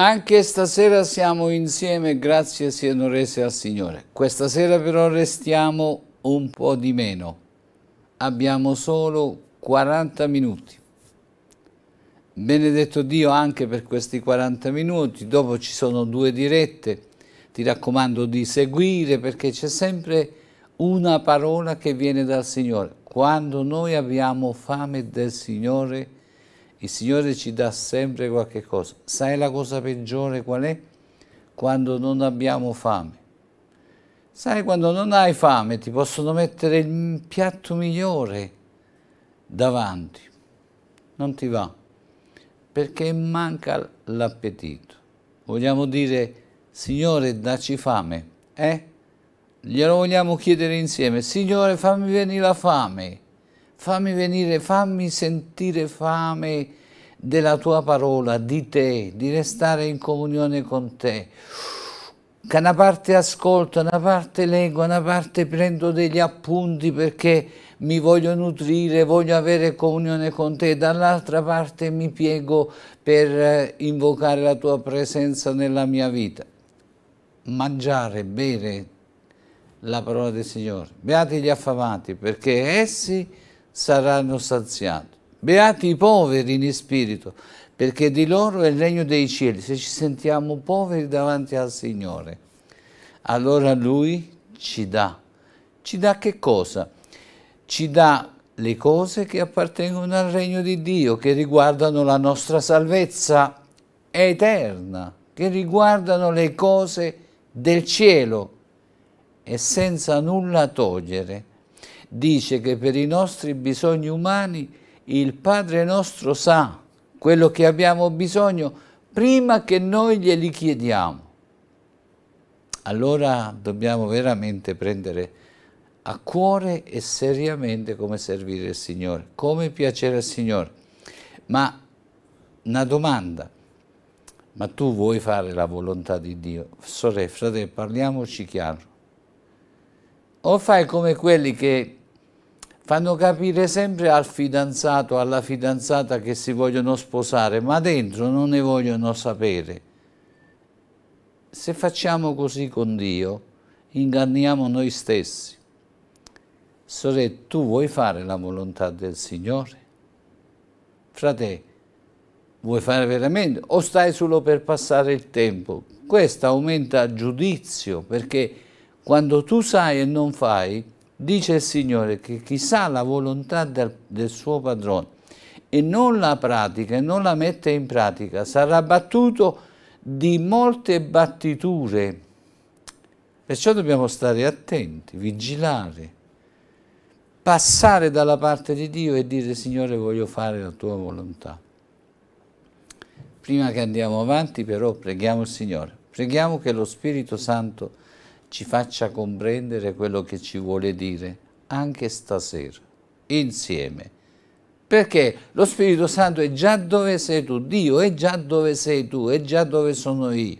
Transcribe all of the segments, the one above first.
Anche stasera siamo insieme, grazie siano rese al Signore. Questa sera però restiamo un po' di meno. Abbiamo solo 40 minuti. Benedetto Dio anche per questi 40 minuti, dopo ci sono due dirette, ti raccomando di seguire perché c'è sempre una parola che viene dal Signore. Quando noi abbiamo fame del Signore, il Signore ci dà sempre qualche cosa. Sai la cosa peggiore qual è? Quando non abbiamo fame. Sai, quando non hai fame ti possono mettere il piatto migliore davanti. Non ti va, perché manca l'appetito. Vogliamo dire, Signore, dacci fame, eh? Glielo vogliamo chiedere insieme, Signore, fammi venire la fame fammi venire, fammi sentire fame della tua parola, di te, di restare in comunione con te. Che una parte ascolto, una parte leggo, una parte prendo degli appunti perché mi voglio nutrire, voglio avere comunione con te, dall'altra parte mi piego per eh, invocare la tua presenza nella mia vita. Mangiare, bere la parola del Signore. Beati gli affamati perché essi saranno saziati. Beati i poveri in spirito, perché di loro è il regno dei cieli. Se ci sentiamo poveri davanti al Signore, allora Lui ci dà. Ci dà che cosa? Ci dà le cose che appartengono al regno di Dio, che riguardano la nostra salvezza eterna, che riguardano le cose del cielo e senza nulla togliere dice che per i nostri bisogni umani il Padre nostro sa quello che abbiamo bisogno prima che noi glieli chiediamo. Allora dobbiamo veramente prendere a cuore e seriamente come servire il Signore, come piacere al Signore. Ma una domanda, ma tu vuoi fare la volontà di Dio? Sorella, fratelli, parliamoci chiaro o fai come quelli che fanno capire sempre al fidanzato, alla fidanzata che si vogliono sposare, ma dentro non ne vogliono sapere. Se facciamo così con Dio, inganniamo noi stessi. Sore, tu vuoi fare la volontà del Signore? Frate, vuoi fare veramente? O stai solo per passare il tempo? Questo aumenta giudizio, perché quando tu sai e non fai, dice il Signore che chi sa la volontà del, del suo padrone e non la pratica e non la mette in pratica, sarà battuto di molte battiture. Perciò dobbiamo stare attenti, vigilare, passare dalla parte di Dio e dire Signore voglio fare la tua volontà. Prima che andiamo avanti però preghiamo il Signore, preghiamo che lo Spirito Santo ci faccia comprendere quello che ci vuole dire anche stasera, insieme. Perché lo Spirito Santo è già dove sei tu, Dio è già dove sei tu, è già dove sono io.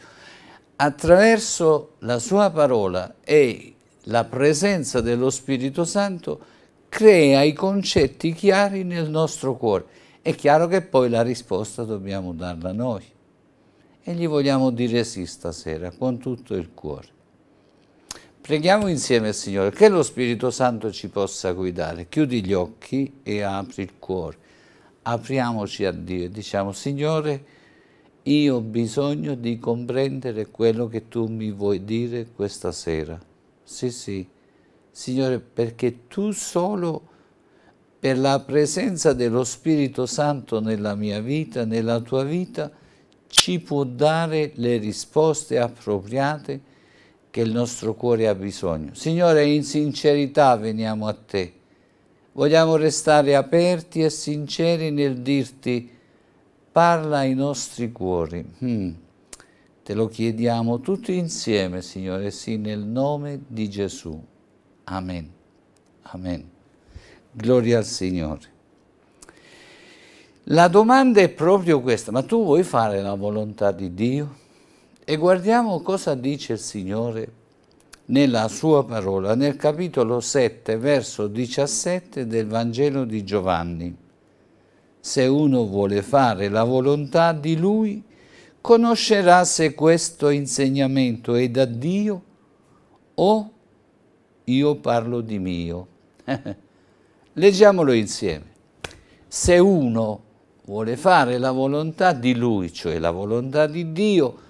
Attraverso la sua parola e la presenza dello Spirito Santo crea i concetti chiari nel nostro cuore. È chiaro che poi la risposta dobbiamo darla noi. E gli vogliamo dire sì stasera con tutto il cuore. Preghiamo insieme al Signore che lo Spirito Santo ci possa guidare. Chiudi gli occhi e apri il cuore. Apriamoci a Dio e diciamo, Signore, io ho bisogno di comprendere quello che tu mi vuoi dire questa sera. Sì, sì, Signore, perché tu solo, per la presenza dello Spirito Santo nella mia vita, nella tua vita, ci può dare le risposte appropriate che il nostro cuore ha bisogno. Signore, in sincerità veniamo a te. Vogliamo restare aperti e sinceri nel dirti, parla ai nostri cuori. Mm. Te lo chiediamo tutti insieme, Signore, sì, nel nome di Gesù. Amen. Amen. Gloria al Signore. La domanda è proprio questa, ma tu vuoi fare la volontà di Dio? E guardiamo cosa dice il Signore nella sua parola, nel capitolo 7, verso 17 del Vangelo di Giovanni. Se uno vuole fare la volontà di Lui, conoscerà se questo insegnamento è da Dio o io parlo di mio. Leggiamolo insieme. Se uno vuole fare la volontà di Lui, cioè la volontà di Dio,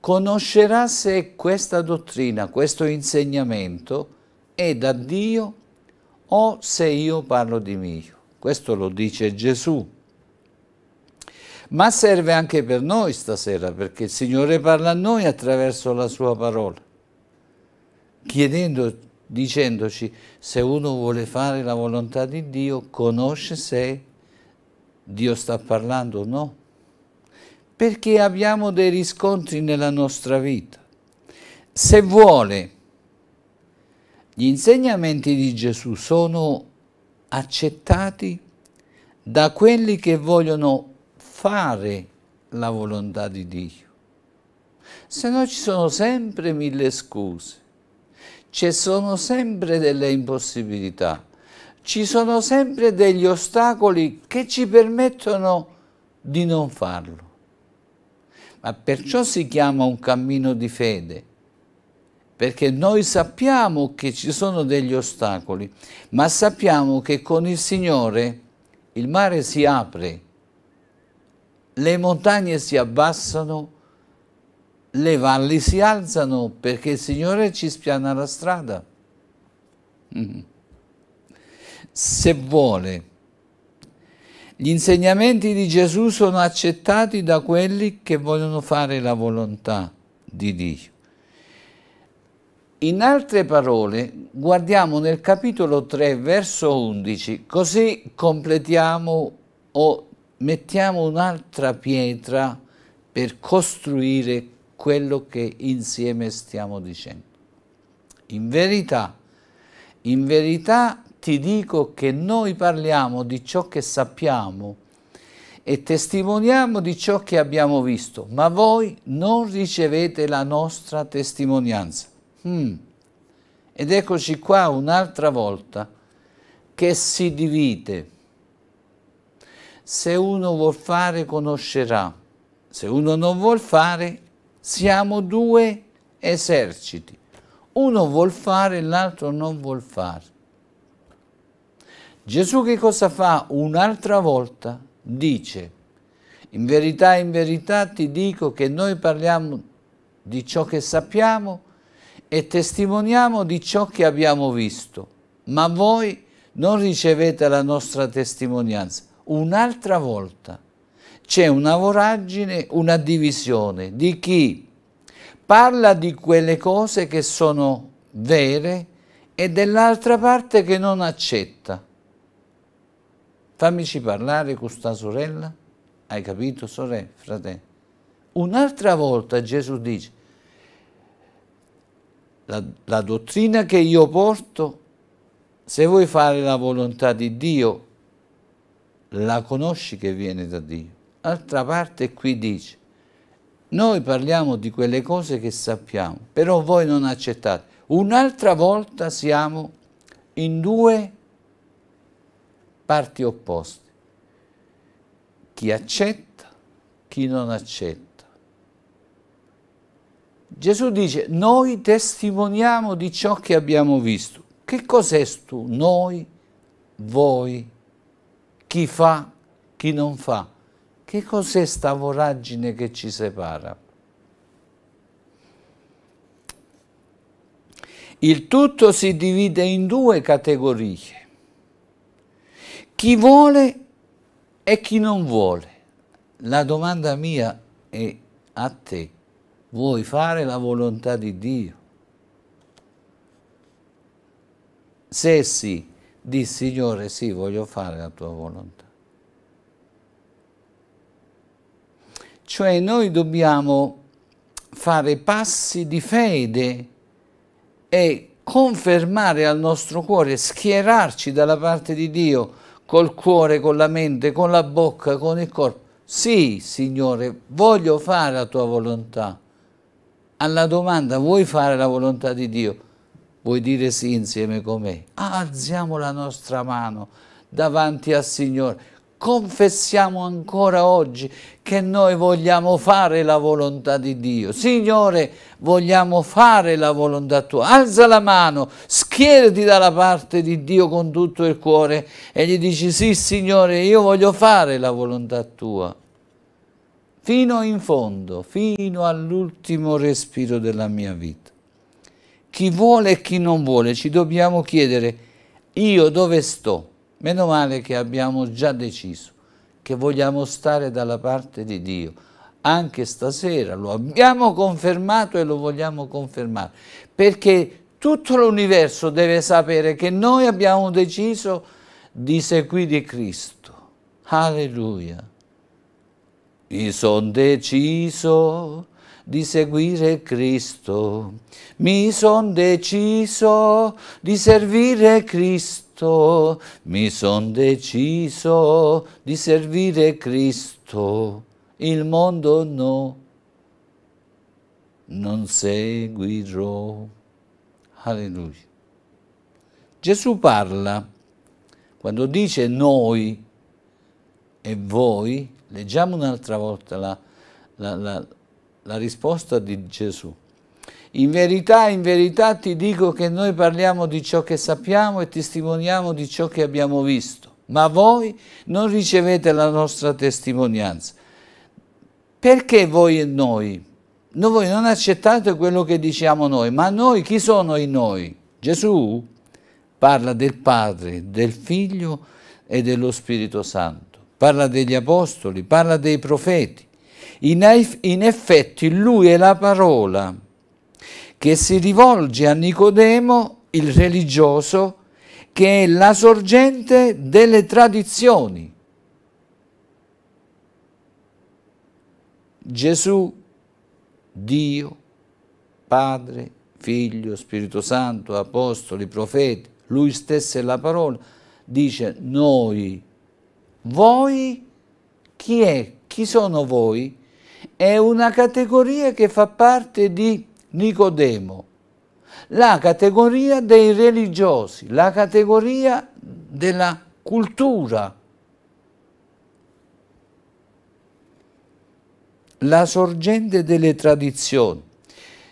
conoscerà se questa dottrina, questo insegnamento è da Dio o se io parlo di mio. Questo lo dice Gesù. Ma serve anche per noi stasera, perché il Signore parla a noi attraverso la sua parola, chiedendo, dicendoci, se uno vuole fare la volontà di Dio, conosce se Dio sta parlando o no perché abbiamo dei riscontri nella nostra vita. Se vuole, gli insegnamenti di Gesù sono accettati da quelli che vogliono fare la volontà di Dio. Se no ci sono sempre mille scuse, ci sono sempre delle impossibilità, ci sono sempre degli ostacoli che ci permettono di non farlo ma perciò si chiama un cammino di fede, perché noi sappiamo che ci sono degli ostacoli, ma sappiamo che con il Signore il mare si apre, le montagne si abbassano, le valli si alzano perché il Signore ci spiana la strada. Mm. Se vuole gli insegnamenti di Gesù sono accettati da quelli che vogliono fare la volontà di Dio. In altre parole, guardiamo nel capitolo 3, verso 11, così completiamo o mettiamo un'altra pietra per costruire quello che insieme stiamo dicendo. In verità, in verità ti dico che noi parliamo di ciò che sappiamo e testimoniamo di ciò che abbiamo visto, ma voi non ricevete la nostra testimonianza. Mm. Ed eccoci qua un'altra volta che si divide. Se uno vuol fare, conoscerà. Se uno non vuol fare, siamo due eserciti. Uno vuol fare, l'altro non vuol fare. Gesù che cosa fa? Un'altra volta dice, in verità, in verità ti dico che noi parliamo di ciò che sappiamo e testimoniamo di ciò che abbiamo visto, ma voi non ricevete la nostra testimonianza. Un'altra volta c'è una voragine, una divisione di chi parla di quelle cose che sono vere e dell'altra parte che non accetta. Fammici parlare con sta sorella, hai capito sorella, fratello? Un'altra volta Gesù dice, la, la dottrina che io porto, se vuoi fare la volontà di Dio, la conosci che viene da Dio. Altra parte qui dice, noi parliamo di quelle cose che sappiamo, però voi non accettate. Un'altra volta siamo in due parti opposte. Chi accetta, chi non accetta. Gesù dice, noi testimoniamo di ciò che abbiamo visto. Che cos'è tu? Noi, voi, chi fa, chi non fa. Che cos'è sta voragine che ci separa? Il tutto si divide in due categorie. Chi vuole e chi non vuole. La domanda mia è a te. Vuoi fare la volontà di Dio? Se sì, di Signore sì, voglio fare la tua volontà. Cioè noi dobbiamo fare passi di fede e confermare al nostro cuore, schierarci dalla parte di Dio, col cuore, con la mente, con la bocca, con il corpo. Sì, Signore, voglio fare la tua volontà. Alla domanda, vuoi fare la volontà di Dio? Vuoi dire sì insieme con me? alziamo la nostra mano davanti al Signore confessiamo ancora oggi che noi vogliamo fare la volontà di Dio. Signore, vogliamo fare la volontà tua. Alza la mano, schierati dalla parte di Dio con tutto il cuore e gli dici sì Signore, io voglio fare la volontà tua. Fino in fondo, fino all'ultimo respiro della mia vita. Chi vuole e chi non vuole, ci dobbiamo chiedere io dove sto? Meno male che abbiamo già deciso che vogliamo stare dalla parte di Dio. Anche stasera lo abbiamo confermato e lo vogliamo confermare, perché tutto l'universo deve sapere che noi abbiamo deciso di seguire Cristo. Alleluia. Mi sono deciso di seguire Cristo, mi sono deciso di servire Cristo presto mi son deciso di servire Cristo, il mondo no, non seguirò. Alleluia. Gesù parla quando dice noi e voi, leggiamo un'altra volta la, la, la, la risposta di Gesù. In verità, in verità ti dico che noi parliamo di ciò che sappiamo e testimoniamo di ciò che abbiamo visto, ma voi non ricevete la nostra testimonianza. Perché voi e noi? No, voi non accettate quello che diciamo noi, ma noi chi sono i noi? Gesù parla del Padre, del Figlio e dello Spirito Santo, parla degli Apostoli, parla dei profeti. In, in effetti lui è la parola che si rivolge a Nicodemo, il religioso, che è la sorgente delle tradizioni. Gesù, Dio, Padre, Figlio, Spirito Santo, Apostoli, Profeti, Lui stesso è la parola, dice noi, voi, chi è? Chi sono voi? È una categoria che fa parte di Nicodemo, la categoria dei religiosi, la categoria della cultura. La sorgente delle tradizioni.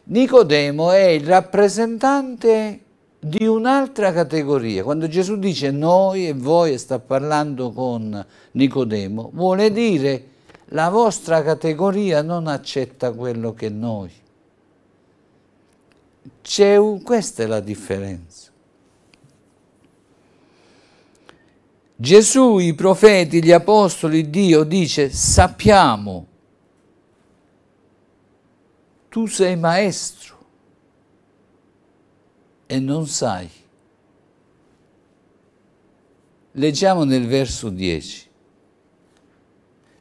Nicodemo è il rappresentante di un'altra categoria. Quando Gesù dice noi e voi e sta parlando con Nicodemo, vuole dire la vostra categoria non accetta quello che noi. C'è Un, questa è la differenza. Gesù, i profeti, gli apostoli, Dio dice sappiamo, tu sei maestro e non sai. Leggiamo nel verso 10.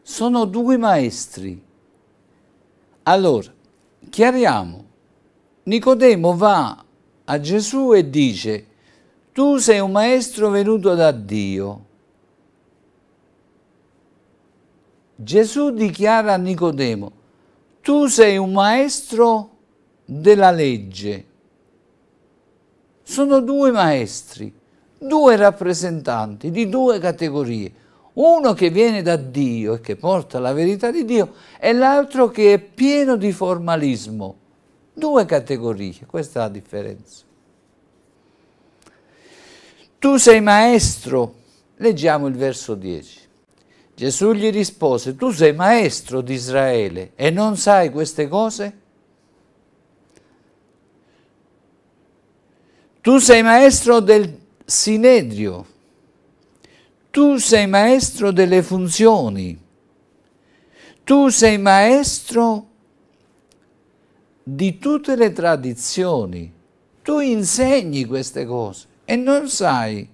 Sono due maestri. Allora, chiariamo, Nicodemo va a Gesù e dice tu sei un maestro venuto da Dio. Gesù dichiara a Nicodemo tu sei un maestro della legge. Sono due maestri, due rappresentanti di due categorie. Uno che viene da Dio e che porta la verità di Dio e l'altro che è pieno di formalismo Due categorie, questa è la differenza. Tu sei maestro, leggiamo il verso 10. Gesù gli rispose, tu sei maestro di Israele e non sai queste cose? Tu sei maestro del sinedrio, tu sei maestro delle funzioni, tu sei maestro di tutte le tradizioni. Tu insegni queste cose e non sai.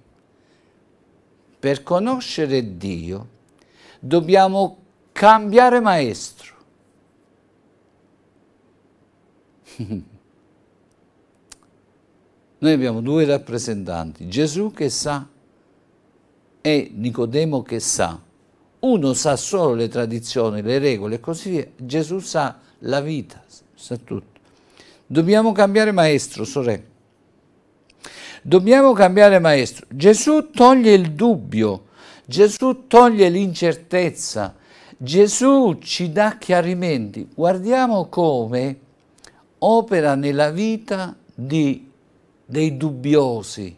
Per conoscere Dio dobbiamo cambiare maestro. Noi abbiamo due rappresentanti, Gesù che sa e Nicodemo che sa. Uno sa solo le tradizioni, le regole e così via, Gesù sa la vita, sa tutto. Dobbiamo cambiare maestro, sorella. Dobbiamo cambiare maestro. Gesù toglie il dubbio, Gesù toglie l'incertezza, Gesù ci dà chiarimenti. Guardiamo come opera nella vita di, dei dubbiosi,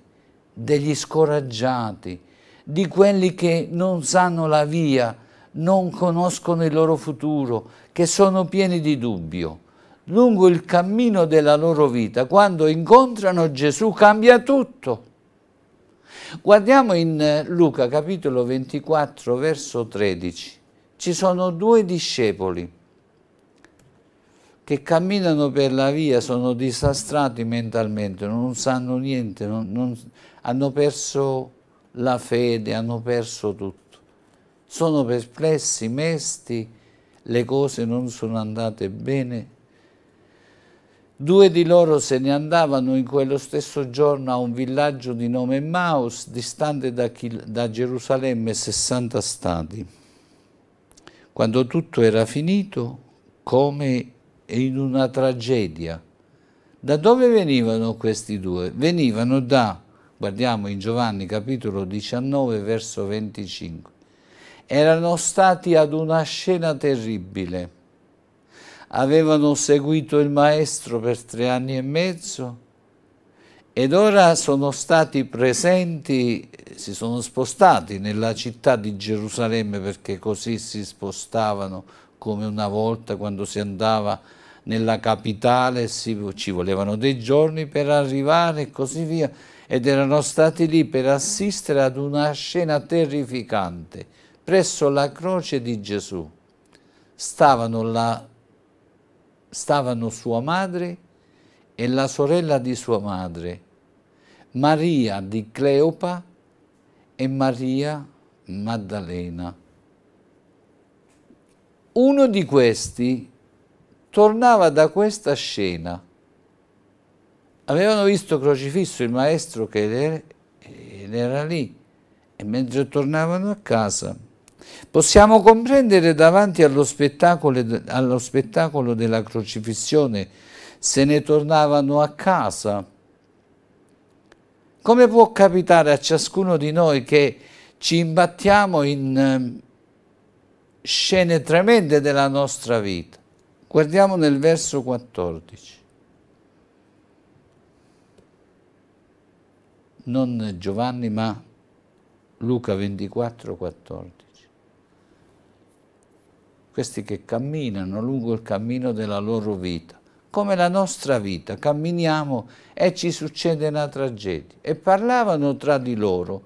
degli scoraggiati, di quelli che non sanno la via, non conoscono il loro futuro, che sono pieni di dubbio lungo il cammino della loro vita, quando incontrano Gesù cambia tutto. Guardiamo in eh, Luca capitolo 24 verso 13. Ci sono due discepoli che camminano per la via, sono disastrati mentalmente, non sanno niente, non, non, hanno perso la fede, hanno perso tutto. Sono perplessi, mesti, le cose non sono andate bene Due di loro se ne andavano in quello stesso giorno a un villaggio di nome Maus, distante da, da Gerusalemme 60 stadi. Quando tutto era finito, come in una tragedia. Da dove venivano questi due? Venivano da, guardiamo in Giovanni capitolo 19 verso 25, erano stati ad una scena terribile avevano seguito il maestro per tre anni e mezzo ed ora sono stati presenti, si sono spostati nella città di Gerusalemme perché così si spostavano come una volta quando si andava nella capitale, si, ci volevano dei giorni per arrivare e così via ed erano stati lì per assistere ad una scena terrificante presso la croce di Gesù. Stavano là stavano sua madre e la sorella di sua madre, Maria di Cleopa e Maria Maddalena. Uno di questi tornava da questa scena. Avevano visto crocifisso il maestro che era lì e mentre tornavano a casa Possiamo comprendere davanti allo spettacolo, allo spettacolo della crocifissione se ne tornavano a casa? Come può capitare a ciascuno di noi che ci imbattiamo in ehm, scene tremende della nostra vita? Guardiamo nel verso 14. Non Giovanni ma Luca 24, 14 questi che camminano lungo il cammino della loro vita, come la nostra vita, camminiamo e ci succede una tragedia. E parlavano tra di loro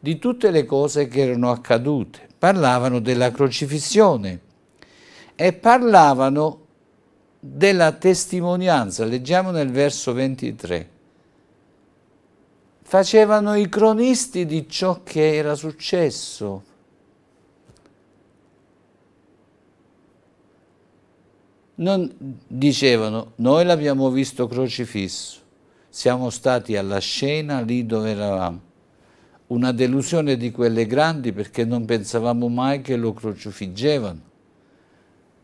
di tutte le cose che erano accadute, parlavano della crocifissione e parlavano della testimonianza, leggiamo nel verso 23. Facevano i cronisti di ciò che era successo, non dicevano noi l'abbiamo visto crocifisso, siamo stati alla scena lì dove eravamo. Una delusione di quelle grandi perché non pensavamo mai che lo crocifiggevano.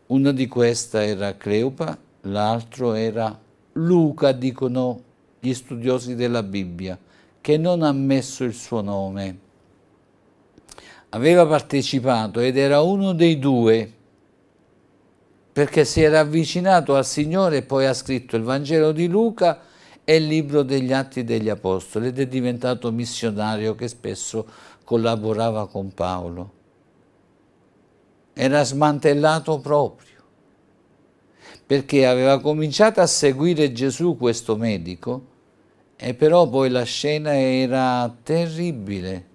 Una di queste era Cleopa, l'altro era Luca, dicono gli studiosi della Bibbia, che non ha messo il suo nome. Aveva partecipato ed era uno dei due perché si era avvicinato al Signore e poi ha scritto il Vangelo di Luca e il libro degli Atti degli Apostoli ed è diventato missionario che spesso collaborava con Paolo. Era smantellato proprio perché aveva cominciato a seguire Gesù questo medico e però poi la scena era terribile.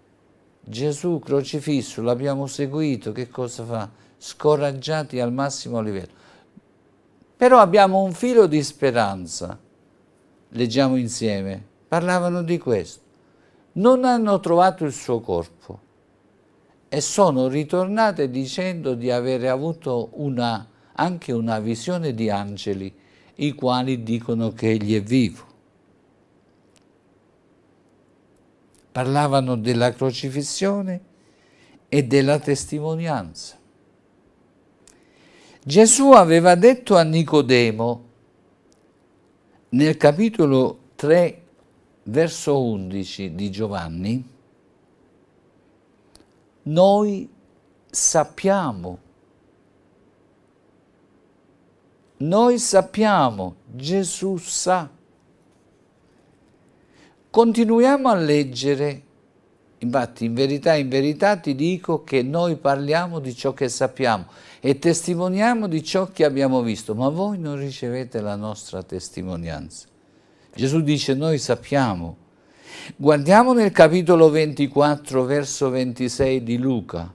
Gesù crocifisso, l'abbiamo seguito, che cosa fa? scoraggiati al massimo livello. Però abbiamo un filo di speranza, leggiamo insieme, parlavano di questo. Non hanno trovato il suo corpo e sono ritornate dicendo di avere avuto una, anche una visione di angeli, i quali dicono che egli è vivo. Parlavano della crocifissione e della testimonianza. Gesù aveva detto a Nicodemo nel capitolo 3 verso 11 di Giovanni, noi sappiamo, noi sappiamo, Gesù sa. Continuiamo a leggere, infatti in verità, in verità ti dico che noi parliamo di ciò che sappiamo e testimoniamo di ciò che abbiamo visto, ma voi non ricevete la nostra testimonianza. Gesù dice noi sappiamo. Guardiamo nel capitolo 24, verso 26 di Luca,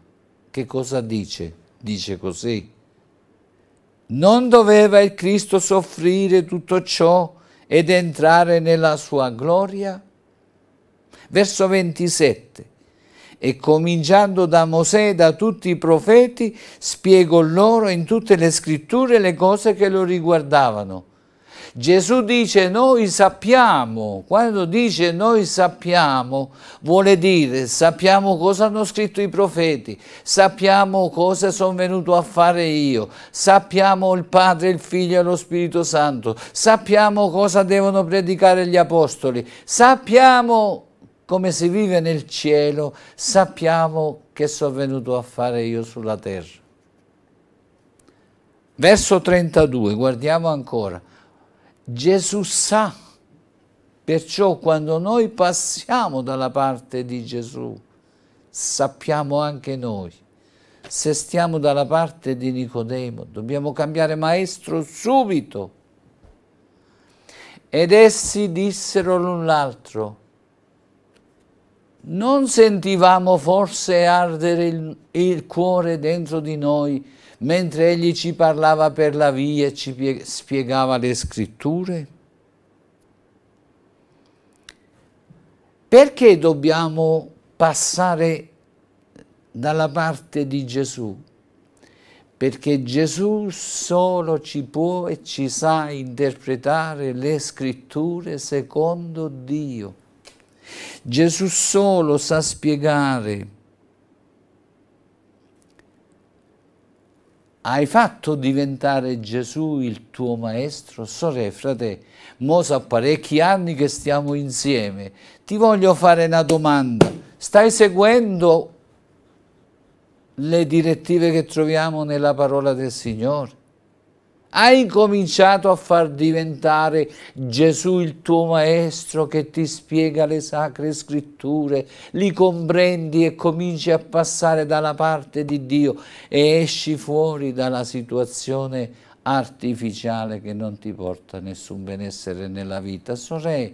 che cosa dice? Dice così. Non doveva il Cristo soffrire tutto ciò ed entrare nella sua gloria? Verso 27 e cominciando da Mosè e da tutti i profeti, spiegò loro in tutte le scritture le cose che lo riguardavano. Gesù dice noi sappiamo, quando dice noi sappiamo vuole dire sappiamo cosa hanno scritto i profeti, sappiamo cosa sono venuto a fare io, sappiamo il Padre, il Figlio e lo Spirito Santo, sappiamo cosa devono predicare gli Apostoli, sappiamo come si vive nel cielo, sappiamo che sono venuto a fare io sulla terra. Verso 32, guardiamo ancora. Gesù sa, perciò quando noi passiamo dalla parte di Gesù, sappiamo anche noi. Se stiamo dalla parte di Nicodemo, dobbiamo cambiare maestro subito. Ed essi dissero l'un l'altro, non sentivamo forse ardere il, il, cuore dentro di noi mentre egli ci parlava per la via e ci spiegava le scritture? Perché dobbiamo passare dalla parte di Gesù? Perché Gesù solo ci può e ci sa interpretare le scritture secondo Dio Gesù solo sa spiegare. Hai fatto diventare Gesù il tuo maestro? Sore e frate, mo sa parecchi anni che stiamo insieme. Ti voglio fare una domanda. Stai seguendo le direttive che troviamo nella parola del Signore? hai cominciato a far diventare Gesù il tuo maestro che ti spiega le sacre scritture, li comprendi e cominci a passare dalla parte di Dio e esci fuori dalla situazione artificiale che non ti porta nessun benessere nella vita. Sorelle,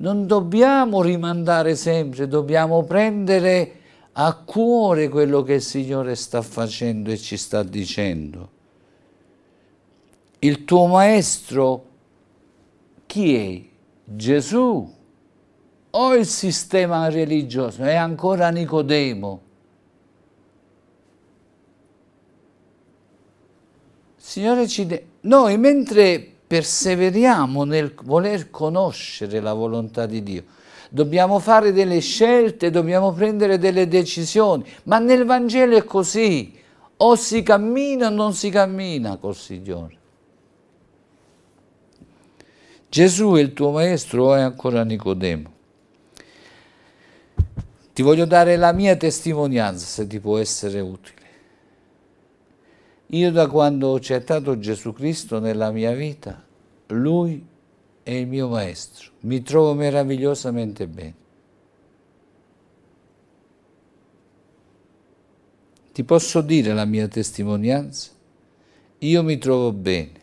non dobbiamo rimandare sempre, dobbiamo prendere a cuore quello che il Signore sta facendo e ci sta dicendo. Il tuo maestro chi è? Gesù o il sistema religioso? È ancora Nicodemo. Signore ci Cide, noi mentre perseveriamo nel voler conoscere la volontà di Dio, dobbiamo fare delle scelte, dobbiamo prendere delle decisioni, ma nel Vangelo è così, o si cammina o non si cammina col Signore. Gesù è il tuo maestro o è ancora Nicodemo. Ti voglio dare la mia testimonianza se ti può essere utile. Io da quando ho accettato Gesù Cristo nella mia vita, Lui è il mio maestro, mi trovo meravigliosamente bene. Ti posso dire la mia testimonianza? Io mi trovo bene.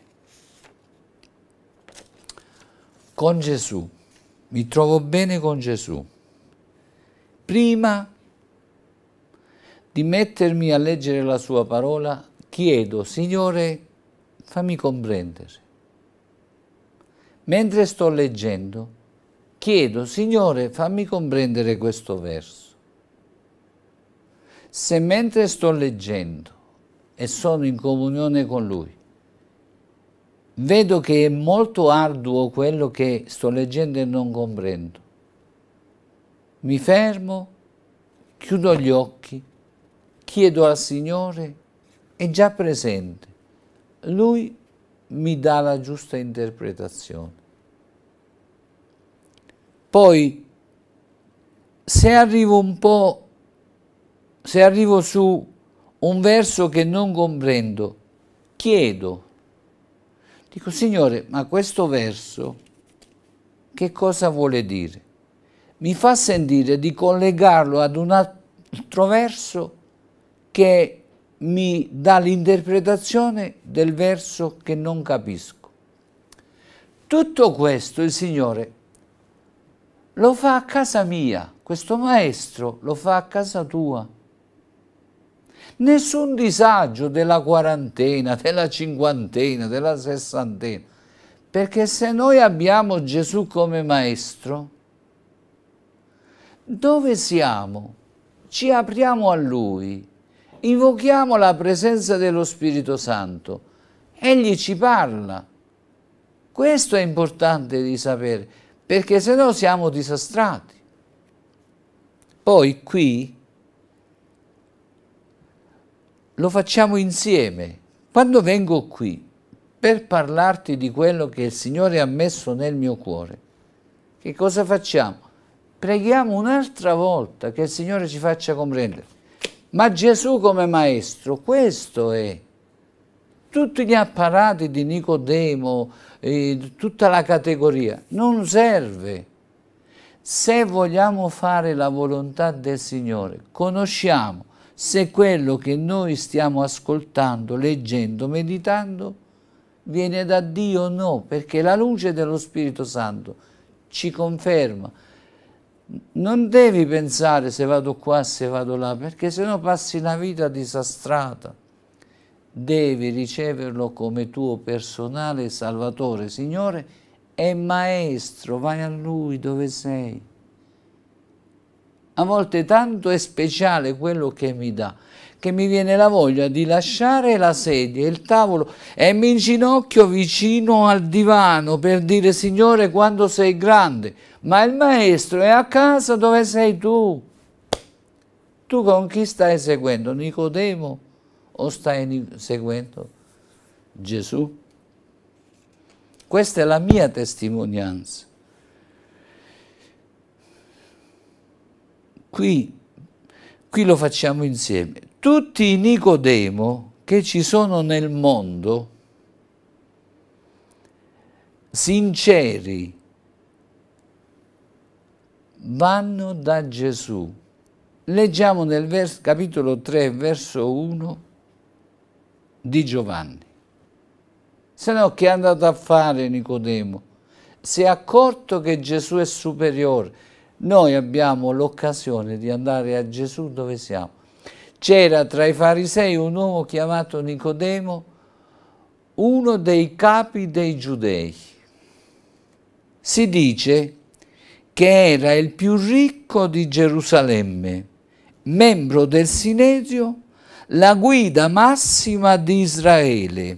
con Gesù, mi trovo bene con Gesù. Prima di mettermi a leggere la sua parola, chiedo, Signore, fammi comprendere. Mentre sto leggendo, chiedo, Signore, fammi comprendere questo verso. Se mentre sto leggendo e sono in comunione con Lui, vedo che è molto arduo quello che sto leggendo e non comprendo. Mi fermo, chiudo gli occhi, chiedo al Signore, è già presente. Lui mi dà la giusta interpretazione. Poi, se arrivo un po', se arrivo su un verso che non comprendo, chiedo Dico, Signore, ma questo verso che cosa vuole dire? Mi fa sentire di collegarlo ad un altro verso che mi dà l'interpretazione del verso che non capisco. Tutto questo il Signore lo fa a casa mia, questo maestro lo fa a casa tua nessun disagio della quarantena, della cinquantena, della sessantena, perché se noi abbiamo Gesù come maestro, dove siamo? Ci apriamo a Lui, invochiamo la presenza dello Spirito Santo, Egli ci parla. Questo è importante di sapere, perché se no siamo disastrati. Poi qui lo facciamo insieme. Quando vengo qui per parlarti di quello che il Signore ha messo nel mio cuore, che cosa facciamo? Preghiamo un'altra volta che il Signore ci faccia comprendere. Ma Gesù come maestro, questo è. Tutti gli apparati di Nicodemo, eh, tutta la categoria, non serve. Se vogliamo fare la volontà del Signore, conosciamo se quello che noi stiamo ascoltando, leggendo, meditando viene da Dio o no, perché la luce dello Spirito Santo ci conferma. Non devi pensare se vado qua, se vado là, perché sennò passi una vita disastrata. Devi riceverlo come tuo personale Salvatore, Signore e Maestro. Vai a Lui dove sei a volte tanto è speciale quello che mi dà, che mi viene la voglia di lasciare la sedia, il tavolo e mi inginocchio vicino al divano per dire Signore quando sei grande, ma il maestro è a casa dove sei tu. Tu con chi stai seguendo? Nicodemo o stai seguendo Gesù? Questa è la mia testimonianza. qui, qui lo facciamo insieme, tutti i Nicodemo che ci sono nel mondo, sinceri, vanno da Gesù. Leggiamo nel verso, capitolo 3, verso 1 di Giovanni. Se no che è andato a fare Nicodemo? Si è accorto che Gesù è superiore, noi abbiamo l'occasione di andare a Gesù dove siamo. C'era tra i farisei un uomo chiamato Nicodemo, uno dei capi dei giudei. Si dice che era il più ricco di Gerusalemme, membro del Sinesio, la guida massima di Israele.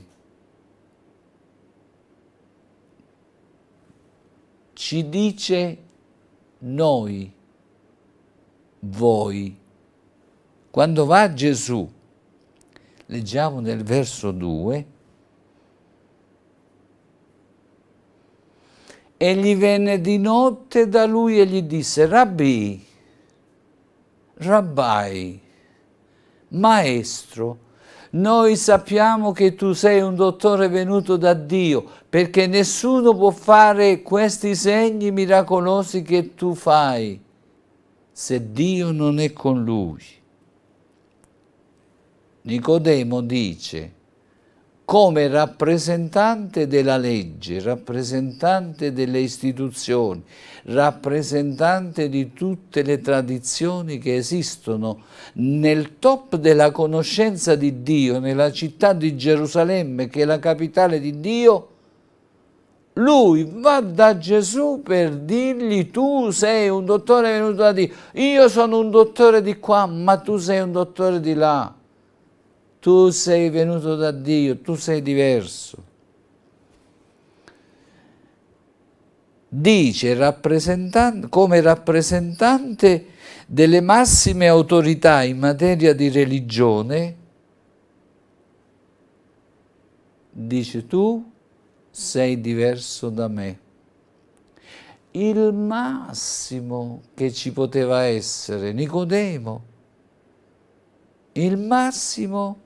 Ci dice noi, voi. Quando va Gesù, leggiamo nel verso 2, egli venne di notte da lui e gli disse, Rabbi, Rabbai, Maestro, noi sappiamo che tu sei un dottore venuto da Dio, perché nessuno può fare questi segni miracolosi che tu fai, se Dio non è con lui. Nicodemo dice, come rappresentante della legge, rappresentante delle istituzioni, rappresentante di tutte le tradizioni che esistono, nel top della conoscenza di Dio, nella città di Gerusalemme che è la capitale di Dio, lui va da Gesù per dirgli tu sei un dottore venuto da Dio, io sono un dottore di qua, ma tu sei un dottore di là. Tu sei venuto da Dio, tu sei diverso. dice rappresentan come rappresentante delle massime autorità in materia di religione, dice tu sei diverso da me. Il massimo che ci poteva essere, Nicodemo, il massimo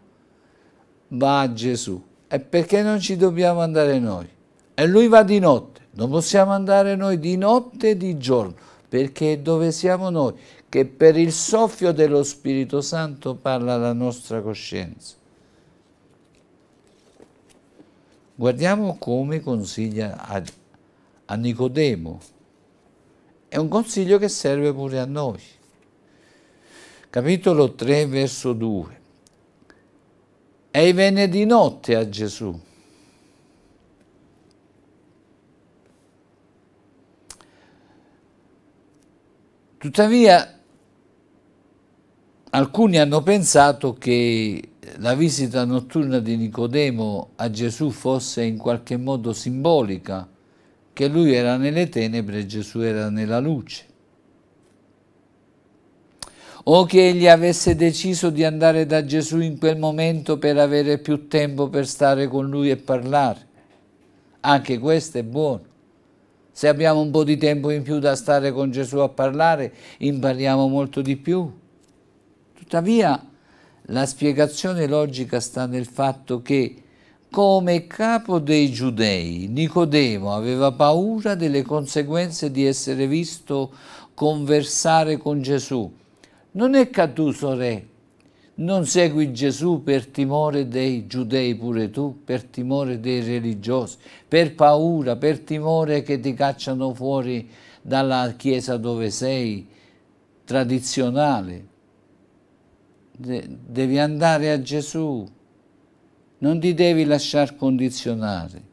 va a Gesù. E perché non ci dobbiamo andare noi? E lui va di notte. Non possiamo andare noi di notte e di giorno, perché dove siamo noi? Che per il soffio dello Spirito Santo parla la nostra coscienza. Guardiamo come consiglia a, a Nicodemo. È un consiglio che serve pure a noi. Capitolo 3, verso 2. Ei venne di notte a Gesù Tuttavia alcuni hanno pensato che la visita notturna di Nicodemo a Gesù fosse in qualche modo simbolica, che lui era nelle tenebre e Gesù era nella luce. O che egli avesse deciso di andare da Gesù in quel momento per avere più tempo per stare con lui e parlare. Anche questo è buono. Se abbiamo un po' di tempo in più da stare con Gesù a parlare, impariamo molto di più. Tuttavia, la spiegazione logica sta nel fatto che, come capo dei giudei, Nicodemo aveva paura delle conseguenze di essere visto conversare con Gesù. Non è caduto re, non segui Gesù per timore dei giudei pure tu, per timore dei religiosi, per paura, per timore che ti cacciano fuori dalla chiesa dove sei, tradizionale. De devi andare a Gesù, non ti devi lasciar condizionare.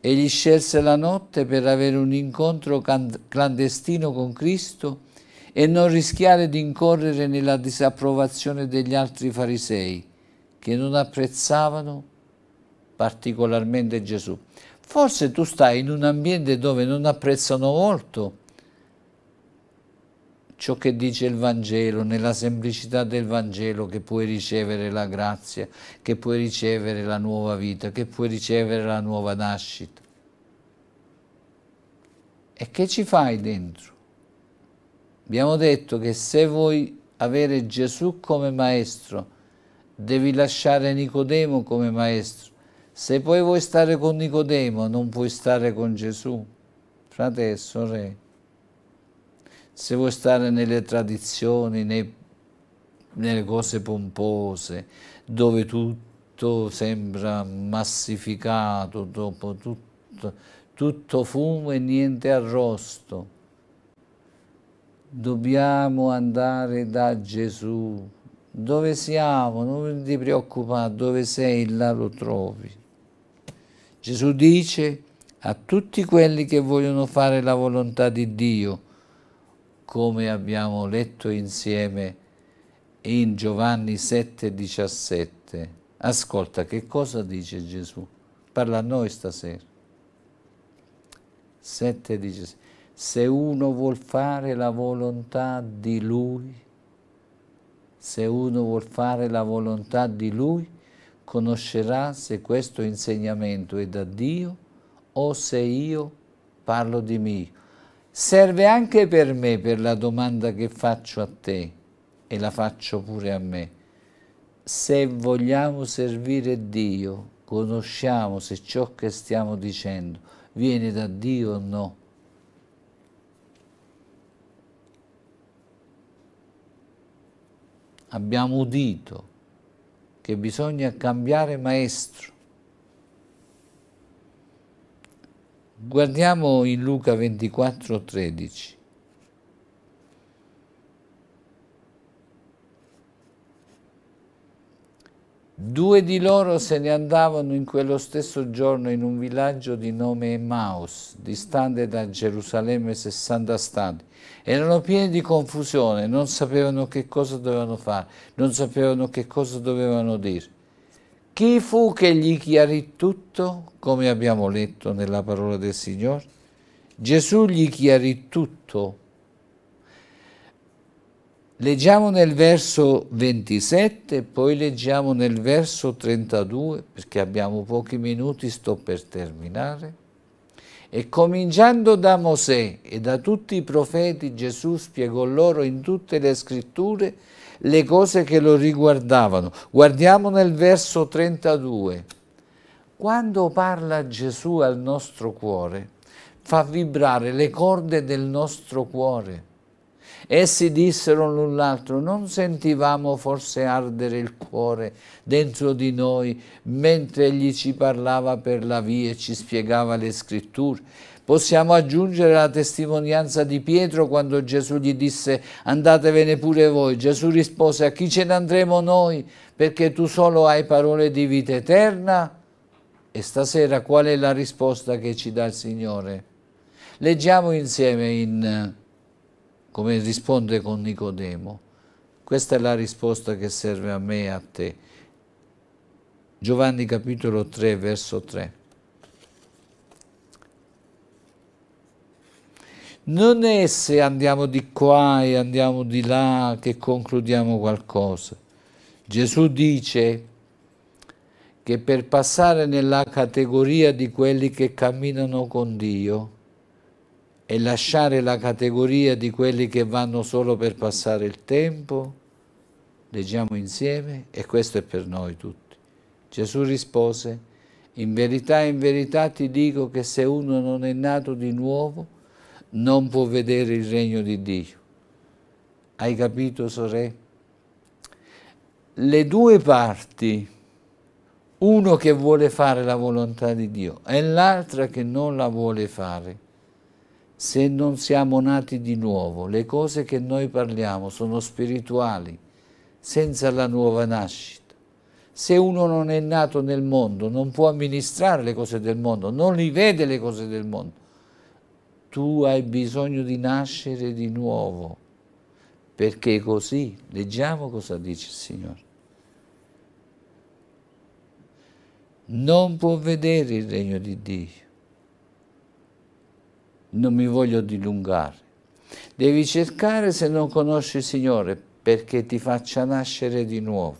Egli scelse la notte per avere un incontro clandestino con Cristo e non rischiare di incorrere nella disapprovazione degli altri farisei che non apprezzavano particolarmente Gesù. Forse tu stai in un ambiente dove non apprezzano molto ciò che dice il Vangelo, nella semplicità del Vangelo che puoi ricevere la grazia, che puoi ricevere la nuova vita, che puoi ricevere la nuova nascita. E che ci fai dentro? Abbiamo detto che se vuoi avere Gesù come maestro, devi lasciare Nicodemo come maestro. Se poi vuoi stare con Nicodemo, non puoi stare con Gesù, frate e sorelle. Se vuoi stare nelle tradizioni, nei, nelle cose pompose, dove tutto sembra massificato, dopo tutto, tutto fumo e niente arrosto, dobbiamo andare da Gesù. Dove siamo? Non ti preoccupare, dove sei là lo trovi. Gesù dice a tutti quelli che vogliono fare la volontà di Dio, come abbiamo letto insieme in Giovanni 7,17. Ascolta, che cosa dice Gesù? Parla a noi stasera. 7,17 se uno vuol fare la volontà di Lui, se uno vuol fare la volontà di Lui, conoscerà se questo insegnamento è da Dio o se io parlo di me. Serve anche per me, per la domanda che faccio a te e la faccio pure a me. Se vogliamo servire Dio, conosciamo se ciò che stiamo dicendo viene da Dio o no abbiamo udito che bisogna cambiare maestro. Guardiamo in Luca 24, 13. Due di loro se ne andavano in quello stesso giorno in un villaggio di nome Emmaus, distante da Gerusalemme 60 stadi erano pieni di confusione, non sapevano che cosa dovevano fare, non sapevano che cosa dovevano dire. Chi fu che gli chiarì tutto, come abbiamo letto nella parola del Signore? Gesù gli chiarì tutto. Leggiamo nel verso 27, poi leggiamo nel verso 32, perché abbiamo pochi minuti, sto per terminare. E cominciando da Mosè e da tutti i profeti, Gesù spiegò loro in tutte le scritture le cose che lo riguardavano. Guardiamo nel verso 32. Quando parla Gesù al nostro cuore, fa vibrare le corde del nostro cuore Essi dissero l'un l'altro, non sentivamo forse ardere il cuore dentro di noi mentre egli ci parlava per la via e ci spiegava le scritture? Possiamo aggiungere la testimonianza di Pietro quando Gesù gli disse andatevene pure voi. Gesù rispose a chi ce ne andremo noi perché tu solo hai parole di vita eterna. E stasera qual è la risposta che ci dà il Signore? Leggiamo insieme in come risponde con Nicodemo. Questa è la risposta che serve a me e a te. Giovanni capitolo 3, verso 3. Non è se andiamo di qua e andiamo di là che concludiamo qualcosa. Gesù dice che per passare nella categoria di quelli che camminano con Dio, e lasciare la categoria di quelli che vanno solo per passare il tempo? Leggiamo insieme e questo è per noi tutti. Gesù rispose, in verità, in verità ti dico che se uno non è nato di nuovo, non può vedere il regno di Dio. Hai capito, sore? Le due parti, uno che vuole fare la volontà di Dio e l'altra che non la vuole fare se non siamo nati di nuovo. Le cose che noi parliamo sono spirituali, senza la nuova nascita. Se uno non è nato nel mondo, non può amministrare le cose del mondo, non li vede le cose del mondo. Tu hai bisogno di nascere di nuovo, perché così, leggiamo cosa dice il Signore. Non può vedere il regno di Dio non mi voglio dilungare. Devi cercare se non conosci il Signore perché ti faccia nascere di nuovo.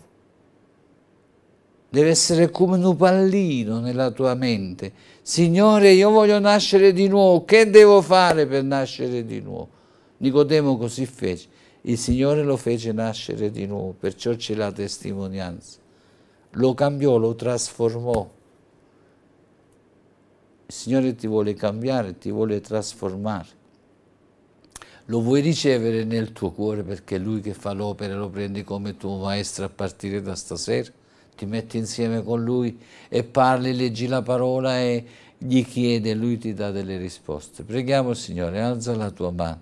Deve essere come un pallino nella tua mente. Signore, io voglio nascere di nuovo, che devo fare per nascere di nuovo? Nicodemo così fece. Il Signore lo fece nascere di nuovo, perciò c'è la testimonianza. Lo cambiò, lo trasformò. Il Signore ti vuole cambiare, ti vuole trasformare. Lo vuoi ricevere nel tuo cuore perché è Lui che fa l'opera, lo prendi come tuo maestro a partire da stasera, ti metti insieme con Lui e parli, leggi la parola e gli chiede, Lui ti dà delle risposte. Preghiamo il Signore, alza la tua mano.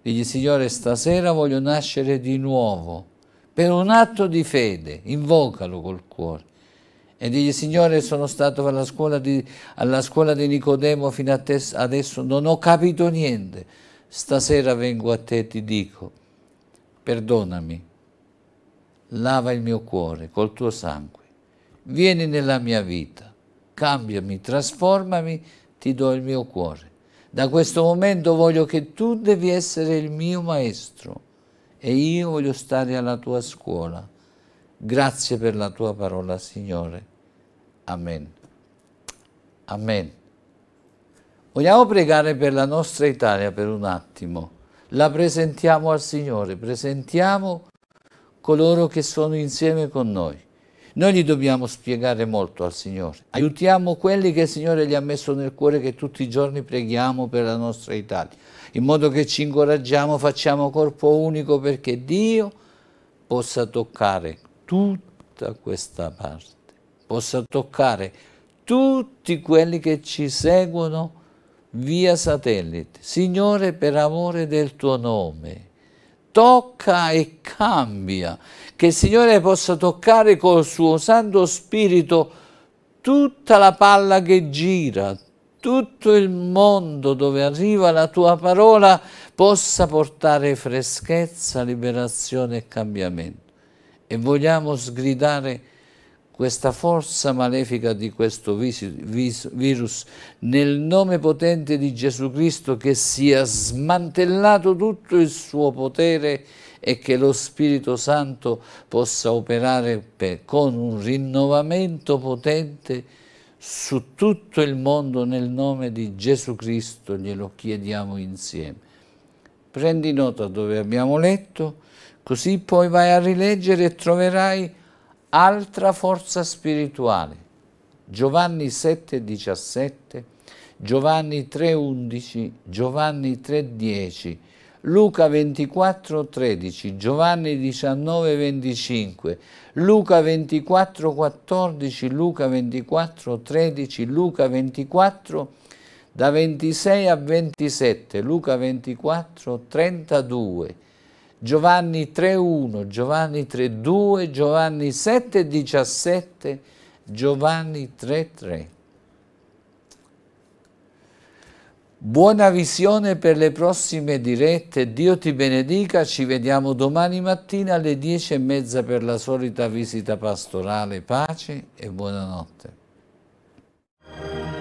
Digli Signore, stasera voglio nascere di nuovo per un atto di fede, invocalo col cuore e dice Signore sono stato alla scuola di, alla scuola di Nicodemo fino a te, adesso, non ho capito niente, stasera vengo a te e ti dico, perdonami, lava il mio cuore col tuo sangue, vieni nella mia vita, cambiami, trasformami, ti do il mio cuore. Da questo momento voglio che tu devi essere il mio maestro e io voglio stare alla tua scuola Grazie per la tua parola, Signore. Amen. Amen. Vogliamo pregare per la nostra Italia per un attimo. La presentiamo al Signore, presentiamo coloro che sono insieme con noi. Noi gli dobbiamo spiegare molto al Signore. Aiutiamo quelli che il Signore gli ha messo nel cuore che tutti i giorni preghiamo per la nostra Italia, in modo che ci incoraggiamo, facciamo corpo unico perché Dio possa toccare tutta questa parte, possa toccare tutti quelli che ci seguono via satellite. Signore, per amore del tuo nome, tocca e cambia, che il Signore possa toccare col suo Santo Spirito tutta la palla che gira, tutto il mondo dove arriva la tua parola possa portare freschezza, liberazione e cambiamento e vogliamo sgridare questa forza malefica di questo virus nel nome potente di Gesù Cristo che sia smantellato tutto il suo potere e che lo Spirito Santo possa operare per, con un rinnovamento potente su tutto il mondo nel nome di Gesù Cristo, glielo chiediamo insieme. Prendi nota dove abbiamo letto Così poi vai a rileggere e troverai altra forza spirituale. Giovanni 7,17, Giovanni 3,11, Giovanni 3,10, Luca 24,13, Giovanni 19,25, Luca 24,14, Luca 24,13, Luca 24, da 26 a 27, Luca 24,32, Giovanni 3.1, Giovanni 3.2, Giovanni 7.17, Giovanni 3.3. Buona visione per le prossime dirette, Dio ti benedica, ci vediamo domani mattina alle 10.30 per la solita visita pastorale, pace e buonanotte.